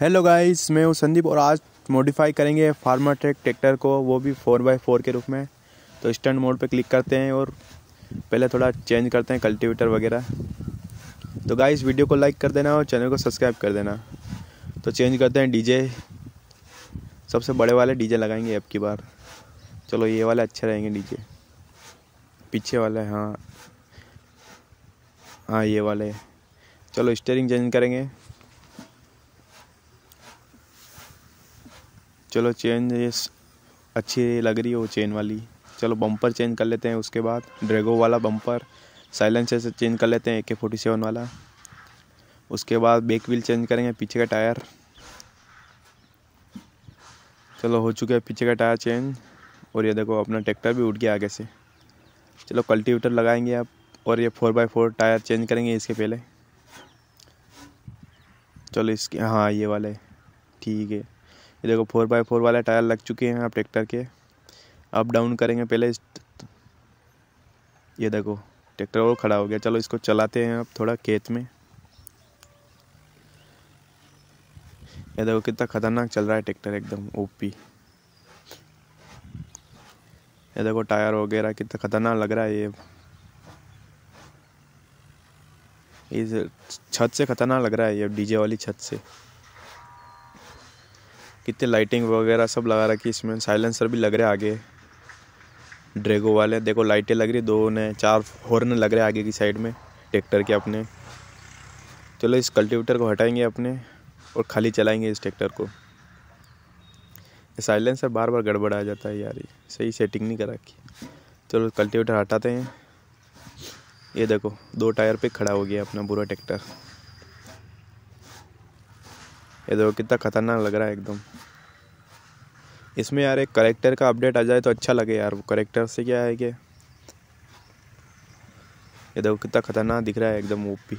hello guys मैं हूँ संदीप और आज मॉडिफाई करेंगे फार्मा ट्रैक ट्रैक्टर को वो भी फोर बाई फोर के रूप में तो स्टैंड मोड पे क्लिक करते हैं और पहले थोड़ा चेंज करते हैं कल्टीवेटर वगैरह तो गाइस वीडियो को लाइक कर देना और चैनल को सब्सक्राइब कर देना तो चेंज करते हैं डीजे सबसे बड़े वाले डीजे लगाएंगे अब की बार चलो ये वाले अच्छे रहेंगे डीजे पीछे वाले हाँ हाँ ये वाले चलो स्टेयरिंग चेंज करेंगे चलो चेन ये अच्छी लग रही है वो चेन वाली चलो बम्पर चेंज कर लेते हैं उसके बाद ड्रेगो वाला बम्पर साइलेंसर से चेंज कर लेते हैं ए के फोर्टी सेवन वाला उसके बाद बेक व्हील चेंज करेंगे पीछे का टायर चलो हो चुका है पीछे का टायर चेंज और ये देखो अपना ट्रैक्टर भी उठ गया आगे से चलो कल्टीवेटर लगाएंगे आप और ये four by four tyre change करेंगे इसके पहले चलो इसके हाँ ये वाले ठीक है ये देखो फोर बाई फोर वाले टायर लग चुके हैं आप ट्रैक्टर के अप डाउन करेंगे पहले इस ये देखो ट्रैक्टर और खड़ा हो गया चलो इसको चलाते हैं अब थोड़ा खेत में ये देखो कितना खतरनाक चल रहा है ट्रैक्टर एकदम ओपी ये देखो टायर वगैरह कितना खतरनाक लग रहा है ये इस छत से खतरनाक लग रहा है ये डीजे वाली छत से कितनी लाइटिंग वगैरह सब लगा रखी इसमें साइलेंसर भी लग रहे आगे ड्रेगो वाले देखो लाइटें लग रही दो ने चार हॉर्न लग रहे आगे की साइड में ट्रैक्टर के अपने चलो इस कल्टीवेटर को हटाएंगे अपने और खाली चलाएंगे इस ट्रैक्टर को साइलेंसर बार बार गड़बड़ा जाता है यार सही सेटिंग नहीं करा रखी चलो कल्टीवेटर हटाते हैं ये देखो दो टायर पे खड़ा हो गया अपना बुरा ट्रैक्टर ये देखो कितना खतरनाक लग रहा है एकदम इसमें यार एक करेक्टर का अपडेट आ जाए तो अच्छा लगे यार वो करेक्टर से क्या है कि ये देखो कितना खतरनाक दिख रहा है एकदम ओपी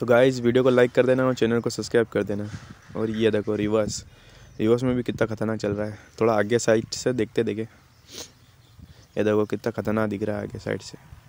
तो गाइस वीडियो को लाइक कर देना और चैनल को सब्सक्राइब कर देना और ये देखो रिवर्स रिवर्स में भी कितना खतरनाक चल रहा है थोड़ा आगे साइड से देखते देखे ये देखो कितना खतरनाक दिख रहा है आगे साइड से